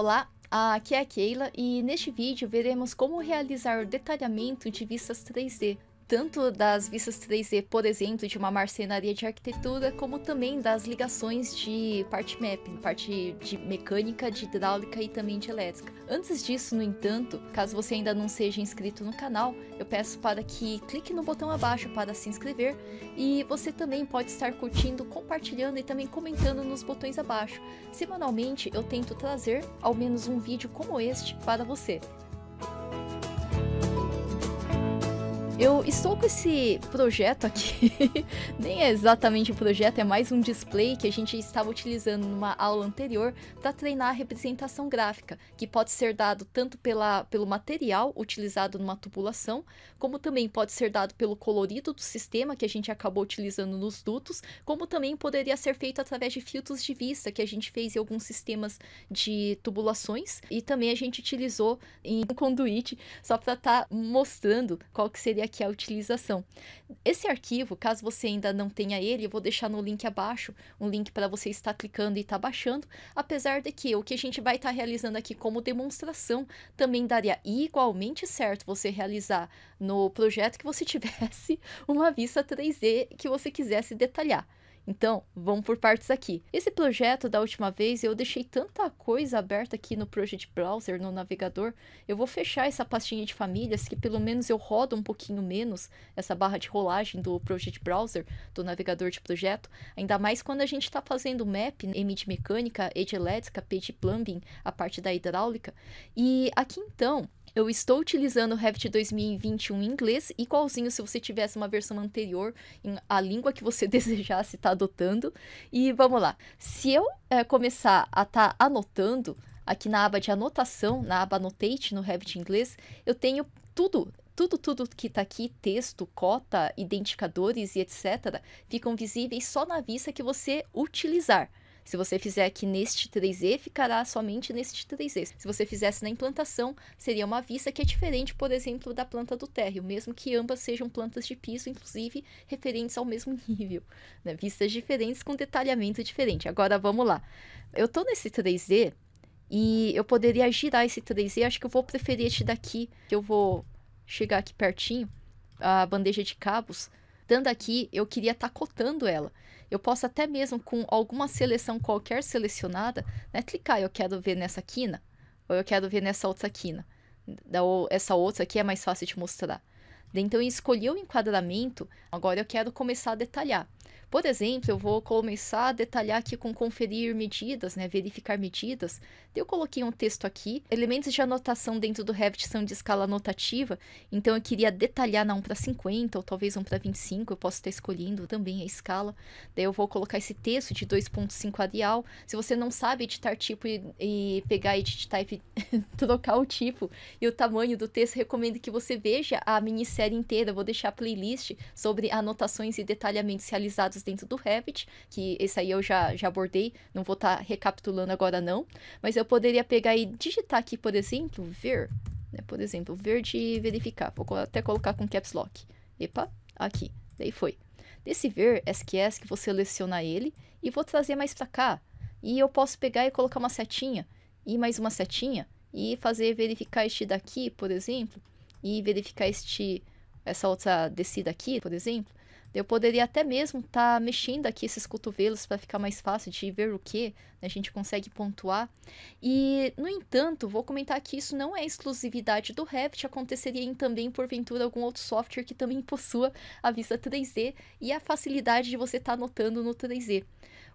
Olá, aqui é a Keila e neste vídeo veremos como realizar o detalhamento de vistas 3D tanto das vistas 3D, por exemplo, de uma marcenaria de arquitetura, como também das ligações de parte mapping, parte de mecânica, de hidráulica e também de elétrica. Antes disso, no entanto, caso você ainda não seja inscrito no canal, eu peço para que clique no botão abaixo para se inscrever e você também pode estar curtindo, compartilhando e também comentando nos botões abaixo. Semanalmente eu tento trazer ao menos um vídeo como este para você. Uhum. Eu estou com esse projeto aqui, nem é exatamente um projeto, é mais um display que a gente estava utilizando numa aula anterior para treinar a representação gráfica, que pode ser dado tanto pela, pelo material utilizado numa tubulação, como também pode ser dado pelo colorido do sistema que a gente acabou utilizando nos dutos, como também poderia ser feito através de filtros de vista que a gente fez em alguns sistemas de tubulações e também a gente utilizou em um conduíte só para estar tá mostrando qual que seria é a utilização. Esse arquivo, caso você ainda não tenha ele, eu vou deixar no link abaixo, um link para você estar clicando e estar tá baixando, apesar de que o que a gente vai estar tá realizando aqui como demonstração também daria igualmente certo você realizar no projeto que você tivesse uma vista 3D que você quisesse detalhar. Então, vamos por partes aqui. Esse projeto da última vez eu deixei tanta coisa aberta aqui no Project Browser, no navegador. Eu vou fechar essa pastinha de famílias que pelo menos eu rodo um pouquinho menos essa barra de rolagem do Project Browser, do navegador de projeto. Ainda mais quando a gente está fazendo map, emite né, mecânica, edge elétrica, page plumbing, a parte da hidráulica. E aqui então, eu estou utilizando o Revit 2021 em inglês, igualzinho se você tivesse uma versão anterior, em a língua que você desejasse estar tá adotando. E vamos lá. Se eu é, começar a estar tá anotando, aqui na aba de anotação, na aba Annotate no Revit inglês, eu tenho tudo tudo, tudo que está aqui, texto, cota, identificadores e etc., ficam visíveis só na vista que você utilizar. Se você fizer aqui neste 3E, ficará somente neste 3E. Se você fizesse na implantação, seria uma vista que é diferente, por exemplo, da planta do térreo, mesmo que ambas sejam plantas de piso, inclusive referentes ao mesmo nível. Né? Vistas diferentes com detalhamento diferente. Agora vamos lá. Eu estou nesse 3D e eu poderia girar esse 3D. Acho que eu vou preferir este daqui, que eu vou chegar aqui pertinho, a bandeja de cabos. Dando aqui, eu queria estar tá cotando ela. Eu posso até mesmo com alguma seleção qualquer selecionada, né, clicar, eu quero ver nessa quina, ou eu quero ver nessa outra quina, ou essa outra aqui é mais fácil de mostrar. Então, eu escolhi o enquadramento, agora eu quero começar a detalhar. Por exemplo, eu vou começar a detalhar aqui com conferir medidas, né, verificar medidas. Eu coloquei um texto aqui. Elementos de anotação dentro do Revit são de escala anotativa, então eu queria detalhar na 1 para 50 ou talvez 1 para 25, eu posso estar escolhendo também a escala. Daí eu vou colocar esse texto de 2.5 adial. Se você não sabe editar tipo e, e pegar edit type, trocar o tipo e o tamanho do texto, recomendo que você veja a minissérie inteira. Eu vou deixar a playlist sobre anotações e detalhamentos realizados dentro do Revit, que esse aí eu já, já abordei, não vou estar tá recapitulando agora não, mas eu poderia pegar e digitar aqui, por exemplo, ver, né? por exemplo, ver de verificar, vou até colocar com caps lock, epa, aqui, daí foi. Desse ver SQS que vou selecionar ele e vou trazer mais para cá, e eu posso pegar e colocar uma setinha, e mais uma setinha, e fazer verificar este daqui, por exemplo, e verificar este essa outra descida aqui, por exemplo, eu poderia até mesmo estar tá mexendo aqui esses cotovelos para ficar mais fácil de ver o que né? a gente consegue pontuar. E, no entanto, vou comentar que isso não é exclusividade do Revit, aconteceria em também, porventura, algum outro software que também possua a vista 3D e a facilidade de você estar tá anotando no 3D.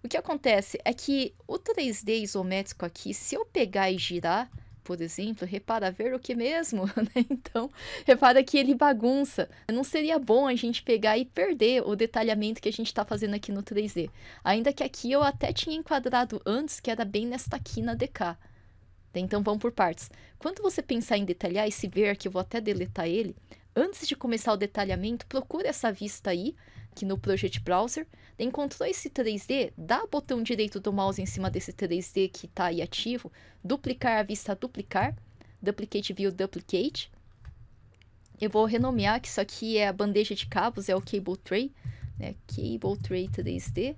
O que acontece é que o 3D isométrico aqui, se eu pegar e girar, por exemplo, repara ver o que mesmo, né? Então, repara que ele bagunça. Não seria bom a gente pegar e perder o detalhamento que a gente está fazendo aqui no 3D. Ainda que aqui eu até tinha enquadrado antes, que era bem nesta quina DK. Né? Então, vamos por partes. Quando você pensar em detalhar esse ver, que eu vou até deletar ele, antes de começar o detalhamento, procure essa vista aí, aqui no Project Browser, encontrou esse 3D, dá o botão direito do mouse em cima desse 3D que está aí ativo, duplicar a vista duplicar, duplicate view duplicate. Eu vou renomear que isso aqui é a bandeja de cabos, é o cable tray, né? Cable tray 3D.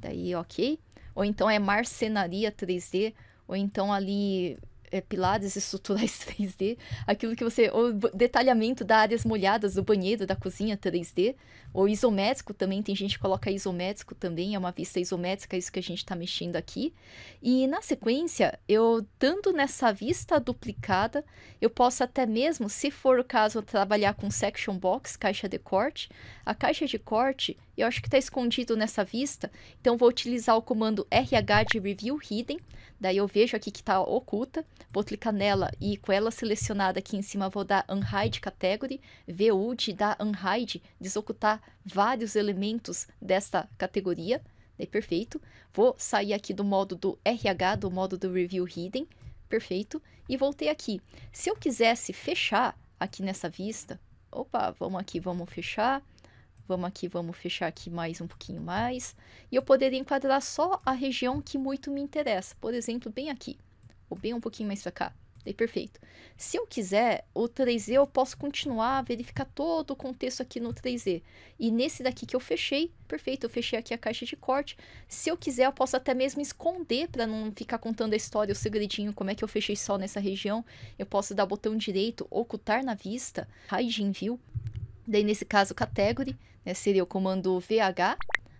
Daí, ok. Ou então é marcenaria 3D, ou então ali é, pilares estruturais 3D, aquilo que você. O detalhamento das áreas molhadas do banheiro, da cozinha 3D, ou isométrico também, tem gente que coloca isométrico também, é uma vista isométrica, é isso que a gente está mexendo aqui. E na sequência, eu tanto nessa vista duplicada, eu posso até mesmo, se for o caso, trabalhar com section box, caixa de corte. A caixa de corte eu acho que está escondido nessa vista, então vou utilizar o comando RH de Review Hidden, daí eu vejo aqui que está oculta, vou clicar nela e com ela selecionada aqui em cima vou dar Unhide Category, VU de dar Unhide, desocultar vários elementos desta categoria, daí perfeito. Vou sair aqui do modo do RH, do modo do Review Hidden, perfeito, e voltei aqui. Se eu quisesse fechar aqui nessa vista, opa, vamos aqui, vamos fechar, Vamos aqui, vamos fechar aqui mais um pouquinho mais. E eu poderia enquadrar só a região que muito me interessa. Por exemplo, bem aqui. Ou bem um pouquinho mais para cá. Daí perfeito. Se eu quiser, o 3D eu posso continuar a verificar todo o contexto aqui no 3D. E nesse daqui que eu fechei, perfeito, eu fechei aqui a caixa de corte. Se eu quiser, eu posso até mesmo esconder para não ficar contando a história, o segredinho, como é que eu fechei só nessa região. Eu posso dar botão direito, ocultar na vista, hide in view, Daí, nesse caso, category né, seria o comando VH,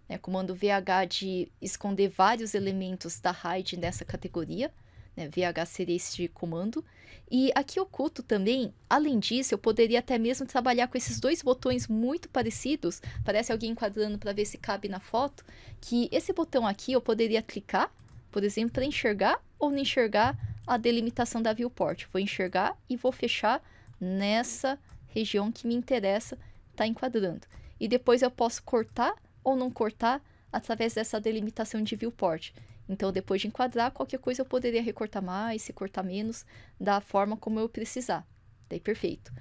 né, comando VH de esconder vários elementos da raid nessa categoria. Né, VH seria este comando. E aqui oculto também, além disso, eu poderia até mesmo trabalhar com esses dois botões muito parecidos. Parece alguém enquadrando para ver se cabe na foto. Que esse botão aqui eu poderia clicar, por exemplo, para enxergar ou não enxergar a delimitação da viewport. Vou enxergar e vou fechar nessa região que me interessa está enquadrando. E depois eu posso cortar ou não cortar através dessa delimitação de viewport. Então, depois de enquadrar, qualquer coisa eu poderia recortar mais, se cortar menos, da forma como eu precisar. Daí, perfeito.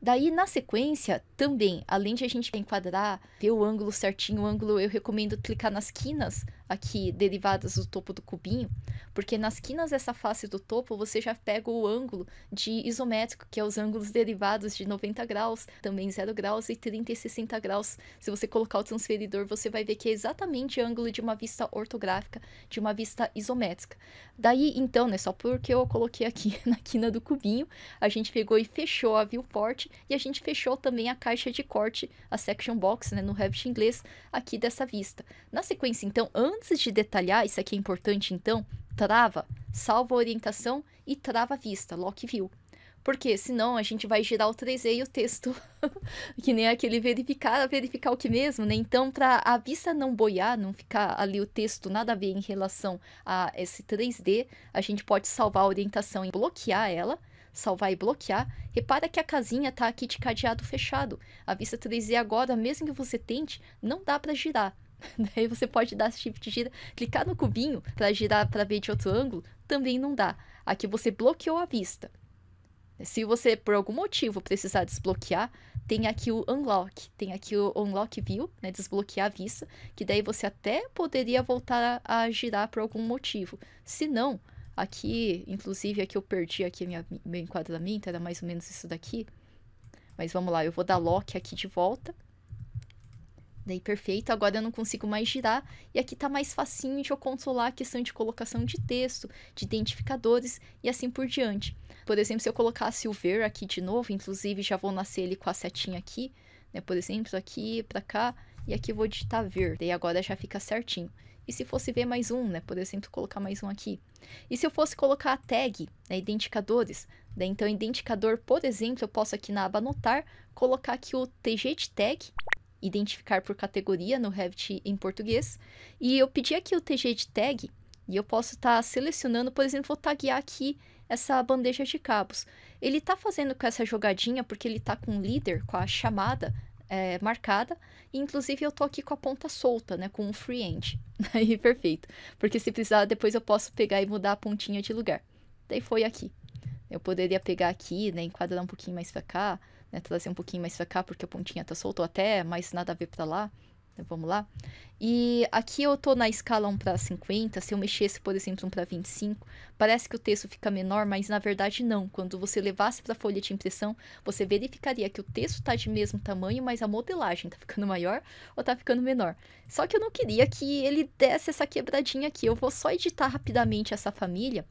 Daí, na sequência, também, além de a gente enquadrar, ver o ângulo certinho, o ângulo, eu recomendo clicar nas quinas, aqui, derivadas do topo do cubinho, porque nas quinas dessa face do topo você já pega o ângulo de isométrico, que é os ângulos derivados de 90 graus, também 0 graus e 30 e 60 graus. Se você colocar o transferidor, você vai ver que é exatamente o ângulo de uma vista ortográfica, de uma vista isométrica. Daí, então, né, só porque eu coloquei aqui na quina do cubinho, a gente pegou e fechou a viewport e a gente fechou também a caixa de corte, a section box, né, no Revit inglês, aqui dessa vista. Na sequência, então, antes de detalhar, isso aqui é importante, então, trava, salva orientação e trava vista, lock view. Porque senão a gente vai girar o 3D e o texto, que nem aquele verificar, verificar o que mesmo, né? Então, para a vista não boiar, não ficar ali o texto nada a ver em relação a esse 3D, a gente pode salvar a orientação e bloquear ela, salvar e bloquear. Repara que a casinha está aqui de cadeado fechado. A vista 3D agora, mesmo que você tente, não dá para girar. Daí você pode dar shift tipo gira, clicar no cubinho para girar para ver de outro ângulo, também não dá. Aqui você bloqueou a vista. Se você por algum motivo precisar desbloquear, tem aqui o unlock, tem aqui o unlock view, né, desbloquear a vista, que daí você até poderia voltar a, girar por algum motivo. Se não, aqui, inclusive aqui eu perdi aqui minha, meu enquadramento, era mais ou menos isso daqui. Mas vamos lá, eu vou dar lock aqui de volta. Daí perfeito, agora eu não consigo mais girar e aqui tá mais facinho de eu controlar a questão de colocação de texto, de identificadores e assim por diante. Por exemplo, se eu colocasse o ver aqui de novo, inclusive já vou nascer ele com a setinha aqui, né? Por exemplo, aqui para cá e aqui eu vou digitar ver. Daí agora já fica certinho. E se fosse ver mais um, né? Por exemplo, colocar mais um aqui. E se eu fosse colocar a tag, né? Identificadores. Daí então, identificador, por exemplo, eu posso aqui na aba anotar, colocar aqui o TG de tag identificar por categoria no Revit em português. E eu pedi aqui o TG de tag e eu posso estar tá selecionando, por exemplo, vou taguear aqui essa bandeja de cabos. Ele está fazendo com essa jogadinha porque ele está com o líder, com a chamada é, marcada. E, inclusive, eu tô aqui com a ponta solta, né? Com um free end. Aí, perfeito. Porque se precisar, depois eu posso pegar e mudar a pontinha de lugar. Daí foi aqui. Eu poderia pegar aqui, né? Enquadrar um pouquinho mais para cá né, trazer um pouquinho mais pra cá, porque a pontinha tá solta, ou até mais nada a ver pra lá. Então, vamos lá. E aqui eu tô na escala 1 para 50. Se eu mexesse, por exemplo, 1 para 25, parece que o texto fica menor, mas na verdade não. Quando você levasse para a folha de impressão, você verificaria que o texto está de mesmo tamanho, mas a modelagem está ficando maior ou está ficando menor. Só que eu não queria que ele desse essa quebradinha aqui. Eu vou só editar rapidamente essa família,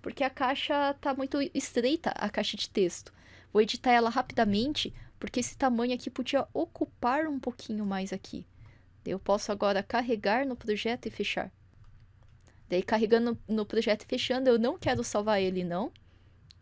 porque a caixa está muito estreita, a caixa de texto. Vou editar ela rapidamente, porque esse tamanho aqui podia ocupar um pouquinho mais aqui. Eu posso agora carregar no projeto e fechar. Daí, carregando no projeto e fechando, eu não quero salvar ele, não.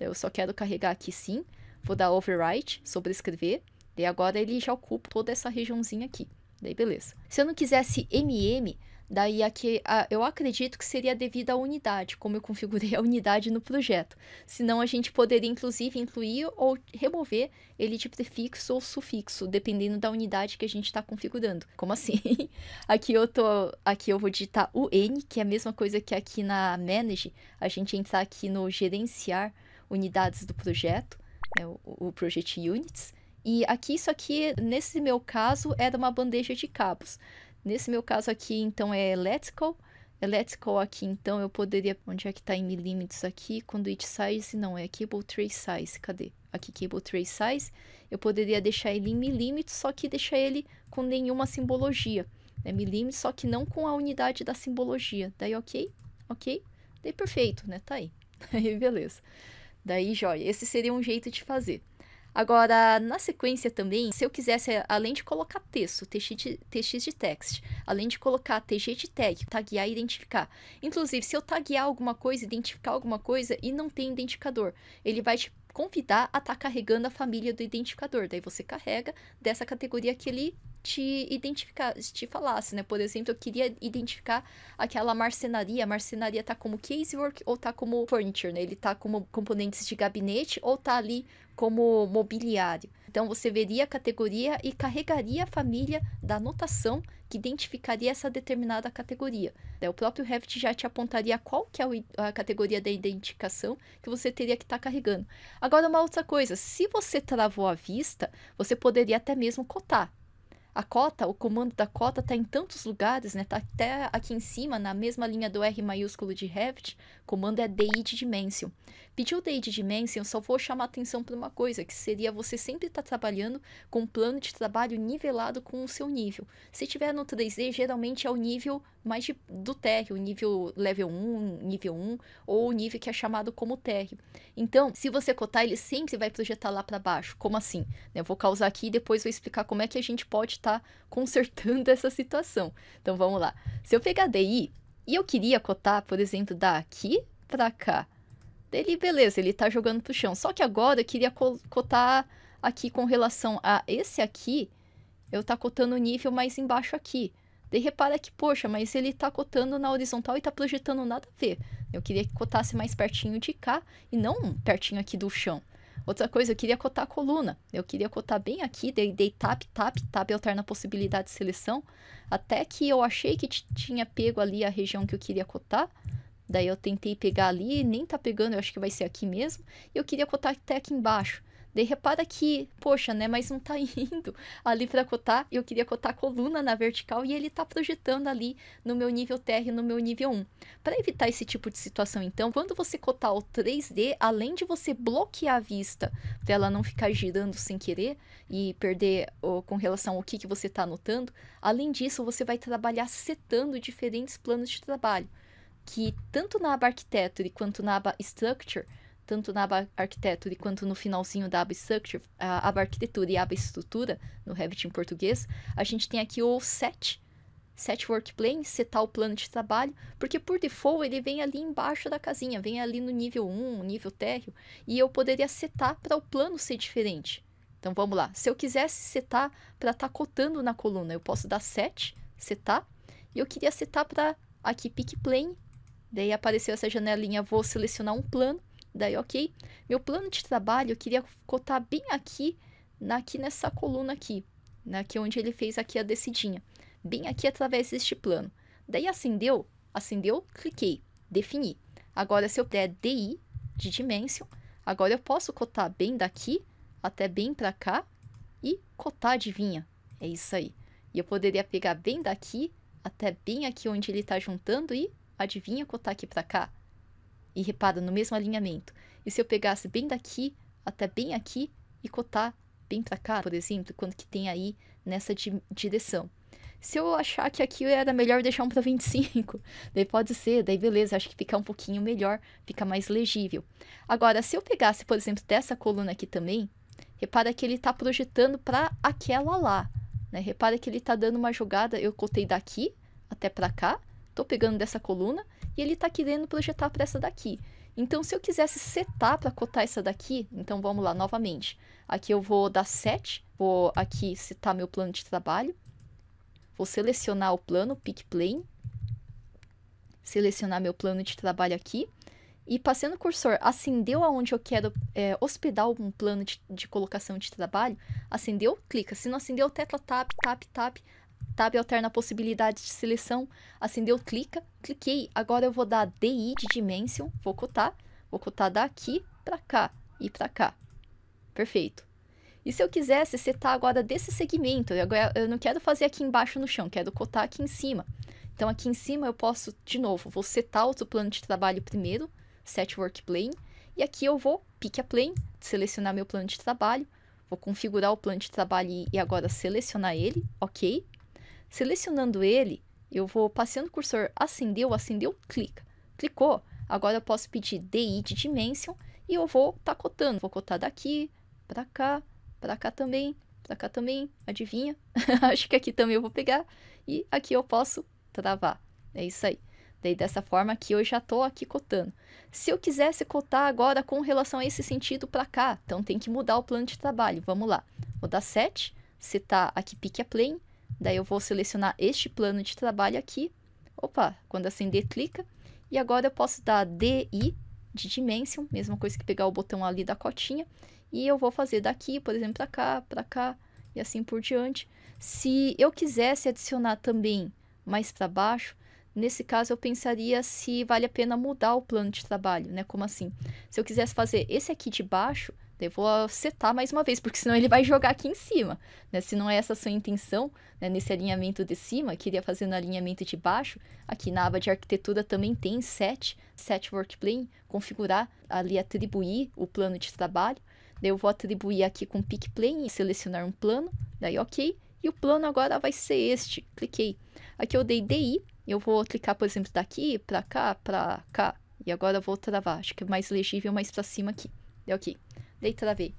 Eu só quero carregar aqui sim. Vou dar overwrite, sobrescrever. E agora ele já ocupa toda essa regiãozinha aqui. Daí, beleza. Se eu não quisesse MM, Daí aqui, eu acredito que seria devido à unidade, como eu configurei a unidade no projeto. Senão a gente poderia inclusive incluir ou remover ele de prefixo ou sufixo, dependendo da unidade que a gente está configurando. Como assim? aqui eu tô, aqui eu vou digitar o N, que é a mesma coisa que aqui na Manage, a gente entrar aqui no gerenciar unidades do projeto, é o, o Project Units. E aqui, isso aqui, nesse meu caso, era uma bandeja de cabos. Nesse meu caso aqui, então, é electrical. Electrical aqui, então, eu poderia... Onde é que tá em milímetros aqui? Conduit size, não, é cable tray size. Cadê? Aqui, cable tray size. Eu poderia deixar ele em milímetros, só que deixar ele com nenhuma simbologia. é Milímetros, só que não com a unidade da simbologia. Daí, ok? Ok? Daí, perfeito, né? Tá aí. Aí, beleza. Daí, joia. Esse seria um jeito de fazer. Agora, na sequência também, se eu quisesse, além de colocar texto, TX de, de text, além de colocar TG de tag, taguear e identificar. Inclusive, se eu taguear alguma coisa, identificar alguma coisa e não tem identificador, ele vai te convidar a estar tá carregando a família do identificador. Daí você carrega dessa categoria que ele te identificar, te falasse, né? Por exemplo, eu queria identificar aquela marcenaria. A marcenaria tá como casework ou tá como furniture, né? Ele tá como componentes de gabinete ou tá ali como mobiliário. Então você veria a categoria e carregaria a família da anotação que identificaria essa determinada categoria. Né? O próprio Revit já te apontaria qual que é a categoria da identificação que você teria que estar tá carregando. Agora, uma outra coisa, se você travou a vista, você poderia até mesmo cotar. A cota, o comando da cota está em tantos lugares, né? Tá até aqui em cima, na mesma linha do R maiúsculo de Revit, comando é DID Dimension. Pediu DID Dimension, só vou chamar atenção para uma coisa, que seria você sempre estar tá trabalhando com um plano de trabalho nivelado com o seu nível. Se tiver no 3D, geralmente é o nível mas de, do térreo, nível level 1, nível 1, ou nível que é chamado como térreo. Então, se você cotar, ele sempre vai projetar lá para baixo. Como assim? Eu vou causar aqui e depois vou explicar como é que a gente pode estar tá consertando essa situação. Então, vamos lá. Se eu pegar DI e eu queria cotar, por exemplo, daqui para cá, dele, beleza, ele está jogando para o chão. Só que agora eu queria cotar aqui com relação a esse aqui, eu tá cotando o nível mais embaixo aqui. Daí repara que, poxa, mas ele está cotando na horizontal e está projetando nada a ver. Eu queria que cotasse mais pertinho de cá e não pertinho aqui do chão. Outra coisa, eu queria cotar a coluna. Eu queria cotar bem aqui, dei, dei tap, tap, tap, alterna possibilidade de seleção, até que eu achei que tinha pego ali a região que eu queria cotar. Daí eu tentei pegar ali, nem tá pegando, eu acho que vai ser aqui mesmo. e Eu queria cotar até aqui embaixo. Daí repara que, poxa, né, mas não tá indo ali para cotar, eu queria cotar a coluna na vertical e ele tá projetando ali no meu nível terra e no meu nível 1. Para evitar esse tipo de situação, então, quando você cotar o 3D, além de você bloquear a vista para ela não ficar girando sem querer e perder ou, com relação ao que, que você está anotando, além disso, você vai trabalhar setando diferentes planos de trabalho que tanto na aba Architecture quanto na aba Structure tanto na aba arquitetura quanto no finalzinho da aba Structure, a aba Arquitetura e aba Estrutura, no Revit em português, a gente tem aqui o set, set workplane, setar o plano de trabalho, porque por default ele vem ali embaixo da casinha, vem ali no nível 1, nível térreo, e eu poderia setar para o plano ser diferente. Então vamos lá, se eu quisesse setar para estar tá cotando na coluna, eu posso dar set, setar, e eu queria setar para aqui pick plane, daí apareceu essa janelinha, vou selecionar um plano, Daí, ok. Meu plano de trabalho eu queria cotar bem aqui, na, aqui nessa coluna aqui, né? Aqui é onde ele fez aqui a descidinha. Bem aqui através deste plano. Daí acendeu, acendeu, cliquei, defini. Agora, se eu der DI de dimension, agora eu posso cotar bem daqui até bem para cá e cotar adivinha É isso aí. E eu poderia pegar bem daqui até bem aqui onde ele está juntando e, adivinha, cotar aqui para cá. E repara, no mesmo alinhamento. E se eu pegasse bem daqui até bem aqui e cotar bem para cá, por exemplo, quanto que tem aí nessa di direção. Se eu achar que aqui era melhor deixar um para 25, daí pode ser, daí beleza, acho que fica um pouquinho melhor, fica mais legível. Agora, se eu pegasse, por exemplo, dessa coluna aqui também, repara que ele está projetando para aquela lá, né? Repara que ele está dando uma jogada, eu cotei daqui até para cá, tô pegando dessa coluna e ele está querendo projetar para essa daqui. Então, se eu quisesse setar para cotar essa daqui, então vamos lá novamente. Aqui eu vou dar set, vou aqui setar meu plano de trabalho. Vou selecionar o plano, pick plane. Selecionar meu plano de trabalho aqui. E passando o cursor, acendeu aonde eu quero é, hospedar um plano de, de, colocação de trabalho. Acendeu, clica. Se não acendeu, tecla tap, tap, tap tab alterna a possibilidade de seleção, acendeu, clica, cliquei, agora eu vou dar DI de dimension, vou cotar, vou cotar daqui para cá e para cá. Perfeito. E se eu quisesse setar agora desse segmento, eu, eu não quero fazer aqui embaixo no chão, quero cotar aqui em cima. Então, aqui em cima eu posso, de novo, vou setar outro plano de trabalho primeiro, set work plane, e aqui eu vou pick a plane, selecionar meu plano de trabalho, vou configurar o plano de trabalho e agora selecionar ele, ok. Selecionando ele, eu vou passeando o cursor, acendeu, acendeu, clica. Clicou, agora eu posso pedir DI de dimension e eu vou tá cotando, vou cotar daqui, para cá, para cá também, para cá também, adivinha? Acho que aqui também eu vou pegar e aqui eu posso travar. É isso aí. Daí dessa forma aqui eu já tô aqui cotando. Se eu quisesse cotar agora com relação a esse sentido para cá, então tem que mudar o plano de trabalho. Vamos lá. Vou dar set, setar aqui pick a plane Daí eu vou selecionar este plano de trabalho aqui. Opa, quando acender, clica. E agora eu posso dar DI de dimension, mesma coisa que pegar o botão ali da cotinha. E eu vou fazer daqui, por exemplo, para cá, para cá e assim por diante. Se eu quisesse adicionar também mais para baixo, nesse caso eu pensaria se vale a pena mudar o plano de trabalho, né? Como assim? Se eu quisesse fazer esse aqui de baixo, eu vou setar mais uma vez, porque senão ele vai jogar aqui em cima. Né? Se não é essa a sua intenção, né? nesse alinhamento de cima, queria fazer no alinhamento de baixo, aqui na aba de arquitetura também tem set, set workplane, configurar, ali atribuir o plano de trabalho. Daí eu vou atribuir aqui com pick plane, selecionar um plano, daí ok. E o plano agora vai ser este, cliquei. Aqui eu dei DI, eu vou clicar, por exemplo, daqui para cá, para cá. E agora eu vou travar, acho que é mais legível mais para cima aqui. Deu ok deita da ver.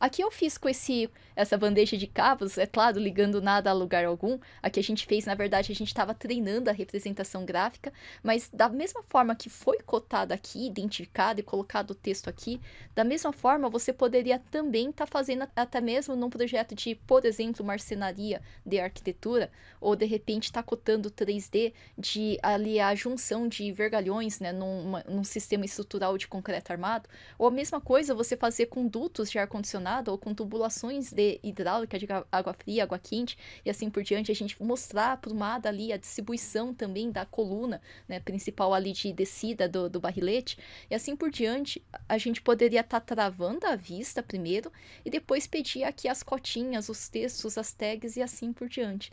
Aqui eu fiz com esse, essa bandeja de cabos, é claro, ligando nada a lugar algum. Aqui a gente fez, na verdade, a gente estava treinando a representação gráfica, mas da mesma forma que foi cotado aqui, identificado e colocado o texto aqui, da mesma forma você poderia também estar tá fazendo até mesmo num projeto de, por exemplo, marcenaria de arquitetura, ou de repente estar tá cotando 3D de ali a junção de vergalhões, né, num sistema estrutural de concreto armado, ou a mesma coisa você fazer com dutos de ar-condicionado ar-condicionado ou com tubulações de hidráulica de água fria, água quente e assim por diante, a gente mostrar para o ali a distribuição também da coluna né, principal ali de descida do, do barrilete e assim por diante, a gente poderia estar tá travando a vista primeiro e depois pedir aqui as cotinhas, os textos, as tags e assim por diante.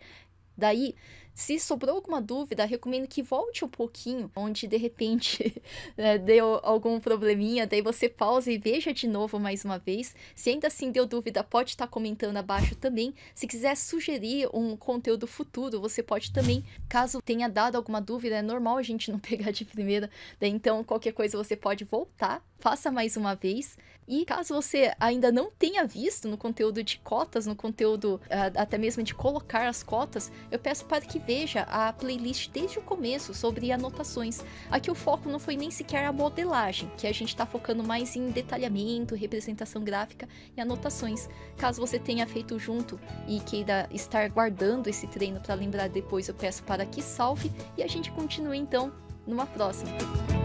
Daí, se sobrou alguma dúvida, recomendo que volte um pouquinho, onde de repente né, deu algum probleminha, daí você pausa e veja de novo mais uma vez. Se ainda assim deu dúvida, pode estar tá comentando abaixo também. Se quiser sugerir um conteúdo futuro, você pode também. Caso tenha dado alguma dúvida, é normal a gente não pegar de primeira, daí né? então qualquer coisa você pode voltar, faça mais uma vez. E caso você ainda não tenha visto no conteúdo de cotas, no conteúdo uh, até mesmo de colocar as cotas, eu peço para que veja a playlist desde o começo sobre anotações. Aqui o foco não foi nem sequer a modelagem, que a gente está focando mais em detalhamento, representação gráfica e anotações. Caso você tenha feito junto e queira estar guardando esse treino para lembrar depois, eu peço para que salve e a gente continue então numa próxima.